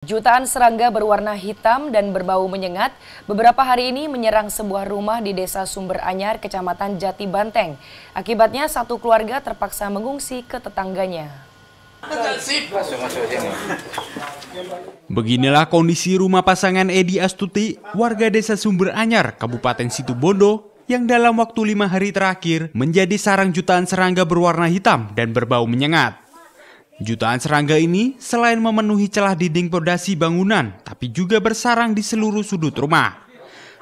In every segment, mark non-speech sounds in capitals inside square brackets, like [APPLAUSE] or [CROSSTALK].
Jutaan serangga berwarna hitam dan berbau menyengat beberapa hari ini menyerang sebuah rumah di desa Sumber Anyar, kecamatan Jati Banteng. Akibatnya satu keluarga terpaksa mengungsi ke tetangganya. Beginilah kondisi rumah pasangan Edi Astuti, warga desa Sumber Anyar, Kabupaten Situbondo, yang dalam waktu lima hari terakhir menjadi sarang jutaan serangga berwarna hitam dan berbau menyengat. Jutaan serangga ini selain memenuhi celah dinding pondasi bangunan, tapi juga bersarang di seluruh sudut rumah.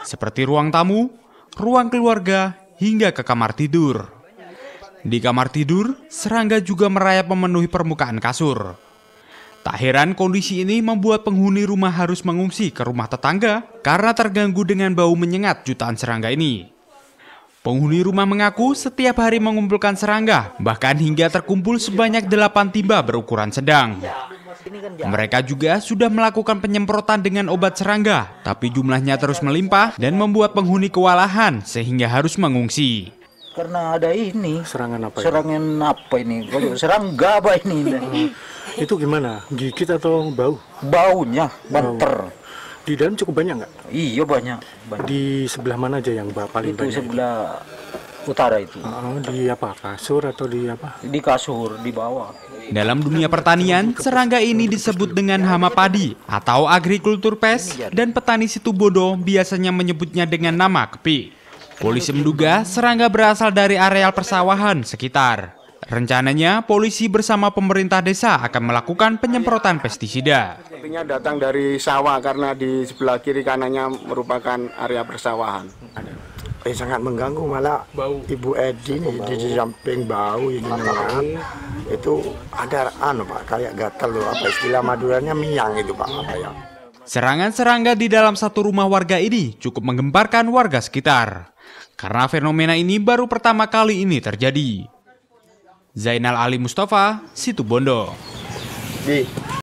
Seperti ruang tamu, ruang keluarga, hingga ke kamar tidur. Di kamar tidur, serangga juga merayap memenuhi permukaan kasur. Tak heran kondisi ini membuat penghuni rumah harus mengungsi ke rumah tetangga karena terganggu dengan bau menyengat jutaan serangga ini. Penghuni rumah mengaku setiap hari mengumpulkan serangga, bahkan hingga terkumpul sebanyak delapan timba berukuran sedang. Mereka juga sudah melakukan penyemprotan dengan obat serangga, tapi jumlahnya terus melimpah dan membuat penghuni kewalahan sehingga harus mengungsi. Karena ada ini. Serangan apa? Ya? Serangan ini? apa ini? Ya, serangga apa ini? [LAUGHS] Itu gimana? Gigit atau bau? Baunya, banter. Bau. Di dalam cukup banyak nggak? Iya banyak, banyak. Di sebelah mana aja yang paling itu banyak? Itu sebelah utara itu. Uh, di apa? Kasur atau di apa? Di kasur, di bawah. Dalam dunia pertanian, serangga ini disebut dengan hama padi atau agrikultur pes dan petani Situbondo biasanya menyebutnya dengan nama kepi. Polisi menduga serangga berasal dari areal persawahan sekitar. Rencananya, polisi bersama pemerintah desa akan melakukan penyemprotan pestisida. Artinya datang dari sawah karena di sebelah kiri kanannya merupakan area persawahan. Eh, sangat mengganggu malah bau. Ibu Edi ini di, di samping bau ini dengan itu ada anu Pak kayak gatal loh apa istilah Maduranya miang itu Pak apa ya. Serangan serangga di dalam satu rumah warga ini cukup menggemparkan warga sekitar. Karena fenomena ini baru pertama kali ini terjadi. Zainal Ali Mustafa, Situbondo. Di.